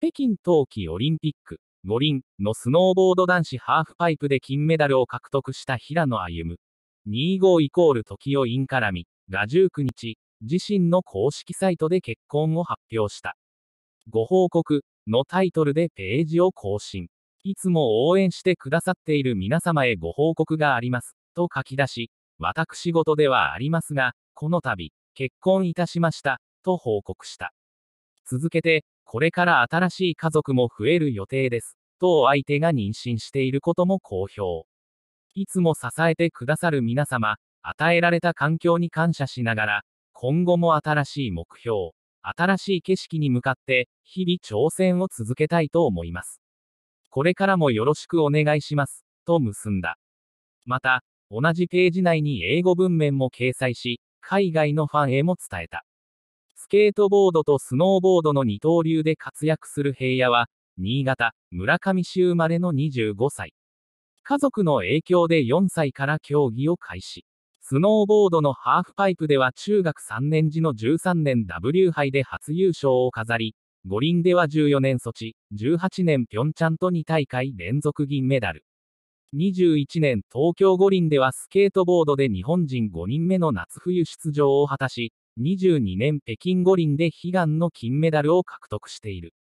北京冬季オリンピック五輪のスノーボード男子ハーフパイプで金メダルを獲得した平野歩夢。25イコール時をインカラミが19日、自身の公式サイトで結婚を発表した。ご報告のタイトルでページを更新。いつも応援してくださっている皆様へご報告があります。と書き出し、私事ではありますが、この度、結婚いたしました、と報告した。続けて、これから新しい家族も増える予定です。と相手が妊娠していることも公表。いつも支えてくださる皆様、与えられた環境に感謝しながら、今後も新しい目標、新しい景色に向かって、日々挑戦を続けたいと思います。これからもよろしくお願いします、と結んだ。また、同じページ内に英語文面も掲載し、海外のファンへも伝えた。スケートボードとスノーボードの二刀流で活躍する平野は、新潟、村上市生まれの25歳。家族の影響で4歳から競技を開始。スノーボードのハーフパイプでは中学3年時の13年 W 杯で初優勝を飾り、五輪では14年措置、18年平昌と2大会連続銀メダル。21年東京五輪ではスケートボードで日本人5人目の夏冬出場を果たし、2 2年北京五輪で悲願の金メダルを獲得している。